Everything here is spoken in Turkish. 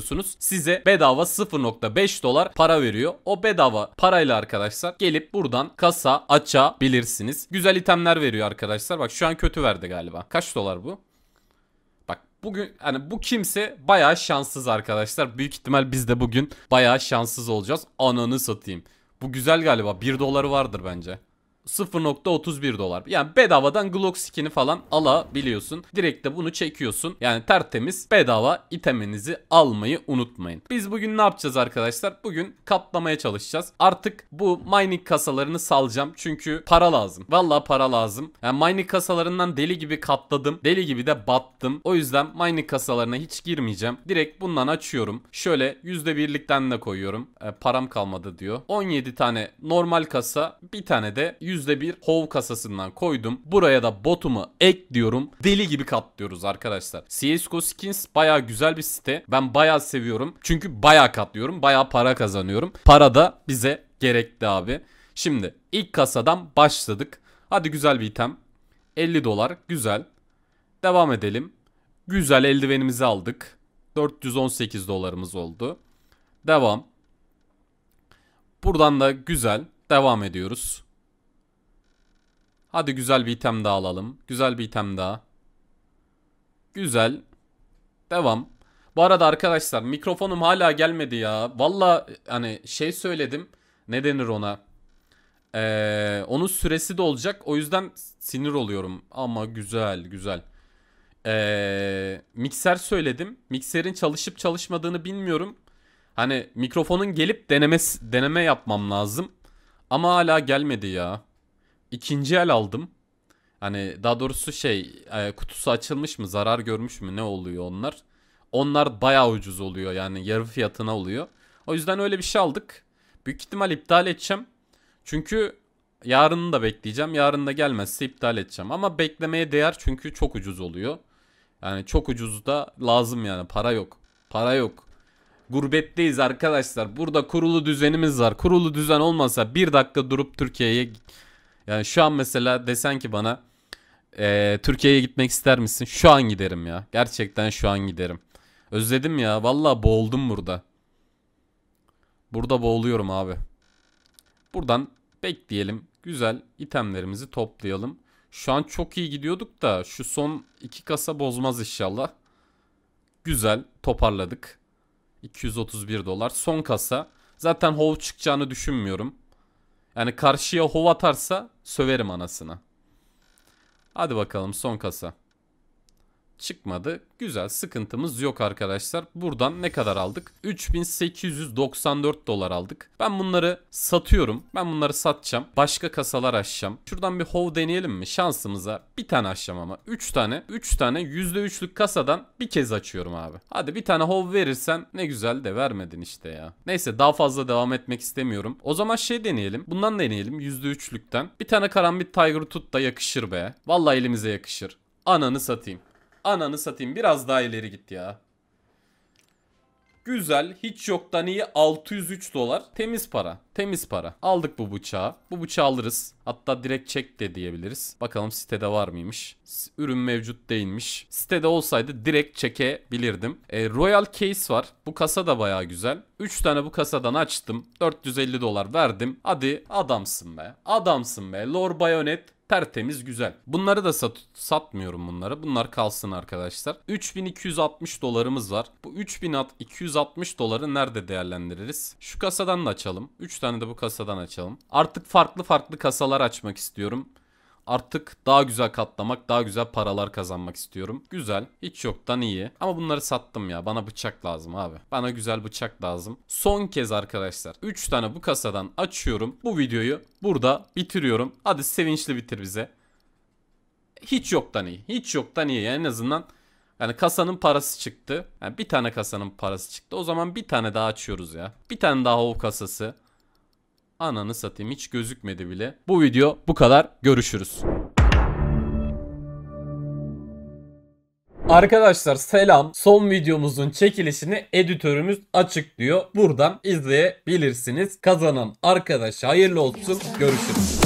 ediyorsunuz. Size bedava 0.5 dolar para veriyor. O bedava parayla arkadaşlar gelip buradan kasa açabilirsiniz. Güzel itemler veriyor arkadaşlar. Bak şu an kötü verdi galiba. Kaç dolar bu? Bugün hani bu kimse bayağı şanssız arkadaşlar. Büyük ihtimal biz de bugün bayağı şanssız olacağız. Ananı satayım. Bu güzel galiba. 1 doları vardır bence. 0.31 dolar. Yani bedavadan Glock skin'i falan alabiliyorsun. Direkt de bunu çekiyorsun. Yani tertemiz bedava iteminizi almayı unutmayın. Biz bugün ne yapacağız arkadaşlar? Bugün katlamaya çalışacağız. Artık bu mining kasalarını salacağım. Çünkü para lazım. Valla para lazım. Yani mining kasalarından deli gibi katladım. Deli gibi de battım. O yüzden mining kasalarına hiç girmeyeceğim. Direkt bundan açıyorum. Şöyle %1'likten de koyuyorum. E, param kalmadı diyor. 17 tane normal kasa, bir tane de 100 %1 hov kasasından koydum. Buraya da botumu ekliyorum. Deli gibi katlıyoruz arkadaşlar. CSGO Skins baya güzel bir site. Ben baya seviyorum. Çünkü baya katlıyorum. Baya para kazanıyorum. Para da bize gerekli abi. Şimdi ilk kasadan başladık. Hadi güzel bir item. 50 dolar. Güzel. Devam edelim. Güzel eldivenimizi aldık. 418 dolarımız oldu. Devam. Buradan da güzel devam ediyoruz. Hadi güzel bir item daha alalım. Güzel bir item daha. Güzel. Devam. Bu arada arkadaşlar mikrofonum hala gelmedi ya. Valla hani şey söyledim. Ne denir ona? Ee, onun süresi de olacak. O yüzden sinir oluyorum. Ama güzel güzel. Ee, mikser söyledim. Mikserin çalışıp çalışmadığını bilmiyorum. Hani mikrofonun gelip deneme, deneme yapmam lazım. Ama hala gelmedi ya ikinci el aldım. Hani daha doğrusu şey e, kutusu açılmış mı zarar görmüş mü ne oluyor onlar. Onlar baya ucuz oluyor yani yarı fiyatına oluyor. O yüzden öyle bir şey aldık. Büyük ihtimal iptal edeceğim. Çünkü yarını da bekleyeceğim. Yarın da gelmezse iptal edeceğim. Ama beklemeye değer çünkü çok ucuz oluyor. Yani çok ucuz da lazım yani para yok. Para yok. Gurbetteyiz arkadaşlar. Burada kurulu düzenimiz var. Kurulu düzen olmasa bir dakika durup Türkiye'ye yani şu an mesela desen ki bana e, Türkiye'ye gitmek ister misin? Şu an giderim ya. Gerçekten şu an giderim. Özledim ya. Valla boğuldum burada. Burada boğuluyorum abi. Buradan bekleyelim. Güzel itemlerimizi toplayalım. Şu an çok iyi gidiyorduk da şu son iki kasa bozmaz inşallah. Güzel toparladık. 231 dolar. Son kasa. Zaten hov çıkacağını düşünmüyorum. Yani karşıya hov atarsa söverim anasını. Hadi bakalım son kasa çıkmadı. Güzel sıkıntımız yok arkadaşlar. Buradan ne kadar aldık? 3894 dolar aldık. Ben bunları satıyorum. Ben bunları satacağım. Başka kasalar açacağım. Şuradan bir hov deneyelim mi? Şansımıza bir tane açacağım ama. 3 tane. 3 tane %3'lük kasadan bir kez açıyorum abi. Hadi bir tane hov verirsen ne güzel de vermedin işte ya. Neyse daha fazla devam etmek istemiyorum. O zaman şey deneyelim. Bundan deneyelim %3'lükten. Bir tane karambit tiger tut da yakışır be. Vallahi elimize yakışır. Ananı satayım. Ananı satayım biraz daha ileri gitti ya. Güzel. Hiç yoktan iyi 603 dolar. Temiz para. Temiz para. Aldık bu bıçağı. Bu bıçağı alırız. Hatta direkt çek de diyebiliriz. Bakalım sitede var mıymış? Ürün mevcut değilmiş. Sitede olsaydı direkt çekebilirdim. E, Royal Case var. Bu kasa da baya güzel. 3 tane bu kasadan açtım. 450 dolar verdim. Hadi adamsın be. Adamsın be. Lor Bayonet Tertemiz güzel. Bunları da sat satmıyorum bunları. Bunlar kalsın arkadaşlar. 3260 dolarımız var. Bu 3260 doları nerede değerlendiririz? Şu kasadan da açalım. 3 tane de bu kasadan açalım. Artık farklı farklı kasalar açmak istiyorum. Artık daha güzel katlamak, daha güzel paralar kazanmak istiyorum. Güzel. Hiç yoktan iyi. Ama bunları sattım ya. Bana bıçak lazım abi. Bana güzel bıçak lazım. Son kez arkadaşlar. 3 tane bu kasadan açıyorum. Bu videoyu burada bitiriyorum. Hadi sevinçli bitir bize. Hiç yoktan iyi. Hiç yoktan iyi. Yani en azından yani kasanın parası çıktı. Yani bir tane kasanın parası çıktı. O zaman bir tane daha açıyoruz ya. Bir tane daha o kasası. Ananı satayım hiç gözükmedi bile. Bu video bu kadar. Görüşürüz. Arkadaşlar selam. Son videomuzun çekilişini editörümüz açıklıyor. Buradan izleyebilirsiniz. Kazanan arkadaş hayırlı olsun. Görüşürüz.